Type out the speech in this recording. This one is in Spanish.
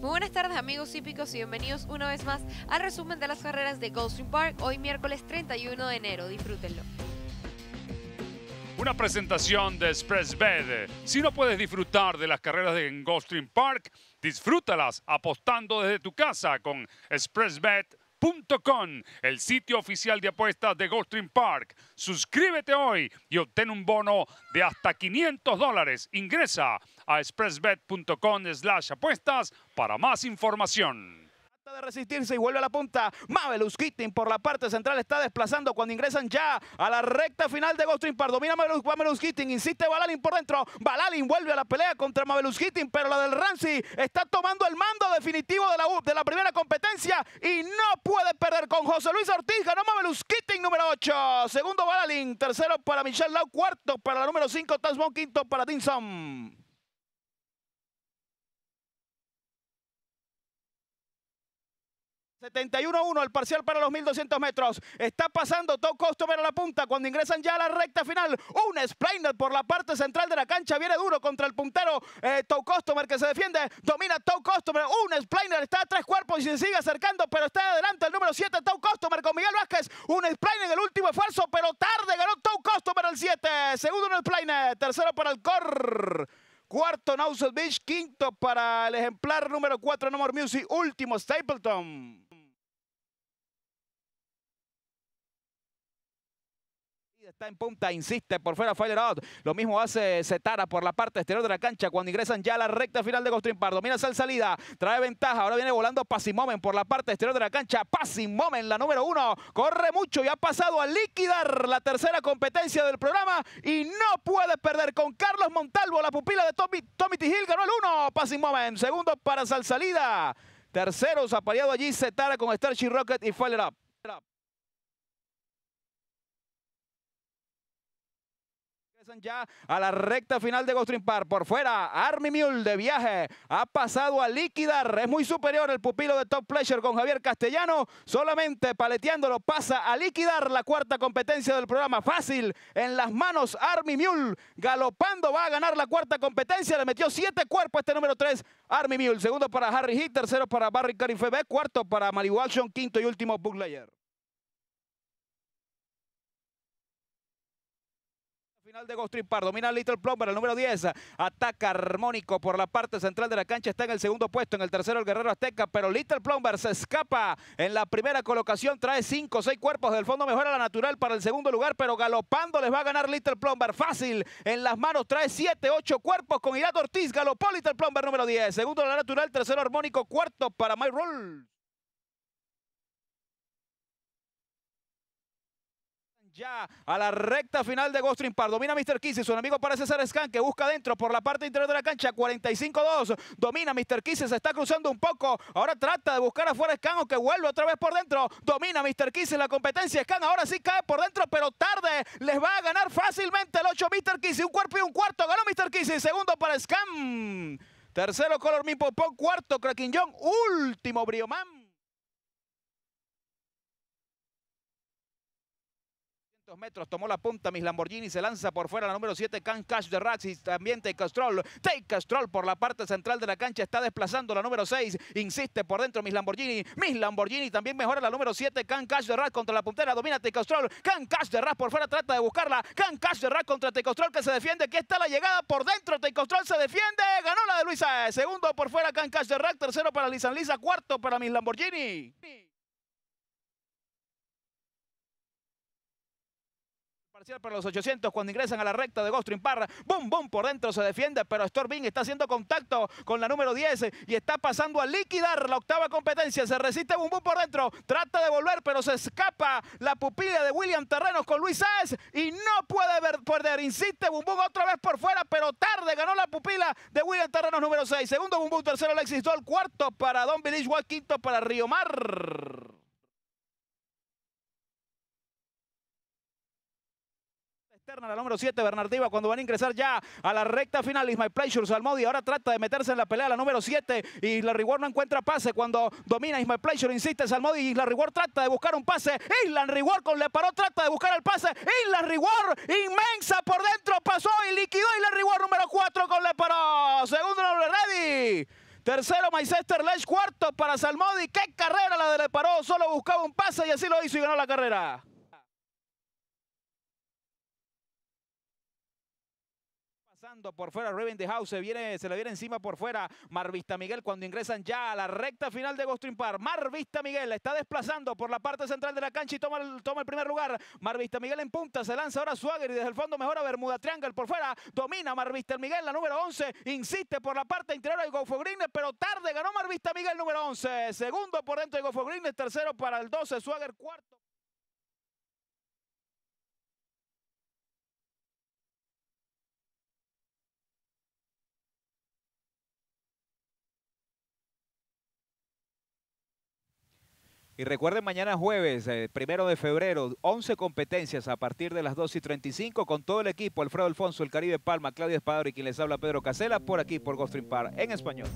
Muy buenas tardes amigos hípicos y bienvenidos una vez más al resumen de las carreras de Goldstream Park hoy miércoles 31 de enero. Disfrútenlo. Una presentación de ExpressBed. Si no puedes disfrutar de las carreras de Goldstream Park, disfrútalas apostando desde tu casa con ExpressBet el sitio oficial de apuestas de Goldstream Park. Suscríbete hoy y obtén un bono de hasta 500 dólares. Ingresa a expressbet.com apuestas para más información resistirse y vuelve a la punta. Mabelus Kitting por la parte central está desplazando cuando ingresan ya a la recta final de Ghost Rimpar. Domina Mabelus, insiste Balalin por dentro. Balalin vuelve a la pelea contra Mabelus Kitting, pero la del Ramsey está tomando el mando definitivo de la, de la primera competencia y no puede perder con José Luis Ortiz. No Mabelus Kitting número 8, segundo Balalin, tercero para Michelle Lau, cuarto para la número 5, Tasmon, quinto para Dinson. 71-1 el parcial para los 1200 metros. Está pasando Tow Costomer a la punta cuando ingresan ya a la recta final. Un Splainer por la parte central de la cancha. Viene duro contra el puntero eh, Tow Costomer que se defiende. Domina Tow Costomer. Un Splainer está a tres cuerpos y se sigue acercando, pero está adelante el número 7 Tow Costomer con Miguel Vázquez. Un Splainer en el último esfuerzo, pero tarde ganó Tow Costomer el 7. Segundo un Splainer. Tercero para el Cor. Cuarto, Nauset Beach. Quinto para el ejemplar número 4, No More Music. Último, Stapleton. Está en punta, insiste por fuera Fire Out. Lo mismo hace Zetara por la parte exterior de la cancha cuando ingresan ya a la recta final de Ghost Pardo. Mira sal salida, trae ventaja. Ahora viene volando Moment por la parte exterior de la cancha. Moment, la número uno, corre mucho y ha pasado a liquidar la tercera competencia del programa y no puede perder con Carlos Montalvo, la pupila de Tommy, Tommy Tijil. Ganó el uno, Moment, Segundo para Sal Salida. Terceros, apareado allí Zetara con Starship Rocket y Fire Up. ya a la recta final de Ghost Park. Por fuera, Army Mule de viaje. Ha pasado a liquidar. Es muy superior el pupilo de Top Pleasure con Javier Castellano. Solamente paleteándolo pasa a liquidar la cuarta competencia del programa. Fácil en las manos Army Mule. Galopando va a ganar la cuarta competencia. Le metió siete cuerpos este número tres, Army Mule. Segundo para Harry Heat, Tercero para Barry Carifebe. Cuarto para Malibu Walshon, Quinto y último Booklayer. final de Ghost Trip Domina Little Plumber, el número 10. Ataca armónico por la parte central de la cancha. Está en el segundo puesto. En el tercero el Guerrero Azteca. Pero Little Plumber se escapa en la primera colocación. Trae 5 seis cuerpos del fondo. Mejora la natural para el segundo lugar. Pero galopando les va a ganar Little Plumber. Fácil. En las manos trae siete, ocho cuerpos con Irado Ortiz. Galopó Little Plumber número 10. Segundo la natural. Tercero armónico. Cuarto para My Roll. ya a la recta final de Ghost Rimpar, Domina Mr. Kiss su amigo parece ser Scan, que busca dentro por la parte interior de la cancha. 45-2. Domina Mr. Kiss, se está cruzando un poco. Ahora trata de buscar afuera Scan, o que vuelve otra vez por dentro. Domina Mr. Kiss la competencia. Scan ahora sí cae por dentro, pero tarde. Les va a ganar fácilmente el 8 Mr. Kiss. Un cuerpo y un cuarto. Ganó Mr. Kiss. Segundo para Scan. Tercero Color Mi Cuarto Cracking John. Último Man. metros, tomó la punta, Miss Lamborghini se lanza por fuera, la número 7, Can Cash de y también Take Castrol, Take Castrol por la parte central de la cancha, está desplazando la número 6, insiste por dentro Miss Lamborghini, Miss Lamborghini también mejora la número 7, Can Cash de Rax contra la puntera, domina Take Castrol, Can Cash de Rax por fuera trata de buscarla, Can Cash de Rax contra Take control que se defiende, aquí está la llegada por dentro, Take se defiende, ganó la de Luisa, segundo por fuera Can Cash de Rax, tercero para Lisa Lisa, cuarto para Miss Lamborghini. para los 800 cuando ingresan a la recta de Gostrin Parra. Bum, bum, por dentro se defiende, pero Storbin está haciendo contacto con la número 10 y está pasando a liquidar la octava competencia. Se resiste Bum, por dentro, trata de volver, pero se escapa la pupila de William Terrenos con Luis Sáez y no puede perder. Insiste Bum, otra vez por fuera, pero tarde ganó la pupila de William Terrenos número 6. Segundo Bum, bum tercero Alexis al cuarto para Don Bilish, quinto para Riomar. la número 7, Bernardiva, cuando van a ingresar ya a la recta final. Ismael Pleasure, Salmodi ahora trata de meterse en la pelea, la número 7. Y la Reward no encuentra pase cuando domina Ismael Pleasure, insiste Salmodi. Y la Reward trata de buscar un pase. Island Reward con le paró, trata de buscar el pase. Island Reward, inmensa por dentro, pasó y liquidó Island Reward, número 4 con le paró. Segundo, nombre ready. Tercero, Maicester. Lech. Cuarto para Salmodi. ¡Qué carrera la de Le Paró! Solo buscaba un pase y así lo hizo y ganó la carrera. por fuera Reven de House, se, viene, se le viene encima por fuera Marvista Miguel cuando ingresan ya a la recta final de Ghost Par. Marvista Miguel está desplazando por la parte central de la cancha y toma el, toma el primer lugar. Marvista Miguel en punta, se lanza ahora Swagger y desde el fondo mejora Bermuda Triangle por fuera. Domina Marvista Miguel, la número 11, insiste por la parte interior de Golfo pero tarde ganó Marvista Miguel, número 11. Segundo por dentro de Golfo tercero para el 12, Swagger cuarto. Y recuerden, mañana jueves, eh, primero de febrero, 11 competencias a partir de las 2 y 35 con todo el equipo, Alfredo Alfonso, el Caribe Palma, Claudio Espadra y quien les habla Pedro Casela, por aquí, por Ghost Park, en español.